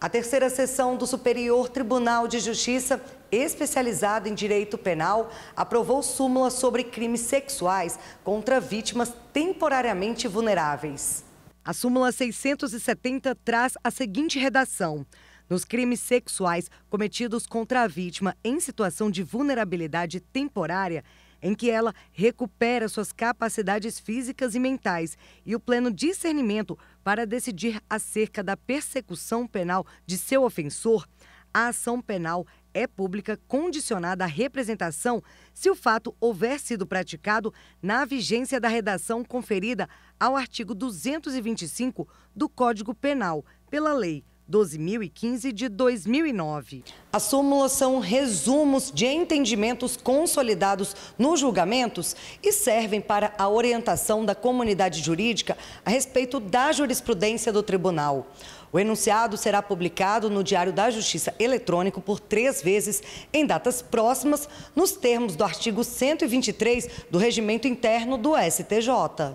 A terceira sessão do Superior Tribunal de Justiça, especializada em direito penal, aprovou súmula sobre crimes sexuais contra vítimas temporariamente vulneráveis. A súmula 670 traz a seguinte redação: Nos crimes sexuais cometidos contra a vítima em situação de vulnerabilidade temporária, em que ela recupera suas capacidades físicas e mentais e o pleno discernimento para decidir acerca da persecução penal de seu ofensor, a ação penal é pública condicionada à representação se o fato houver sido praticado na vigência da redação conferida ao artigo 225 do Código Penal pela Lei 12.015 de 2009. As súmulas são resumos de entendimentos consolidados nos julgamentos e servem para a orientação da comunidade jurídica a respeito da jurisprudência do tribunal. O enunciado será publicado no Diário da Justiça Eletrônico por três vezes em datas próximas, nos termos do artigo 123 do Regimento Interno do STJ.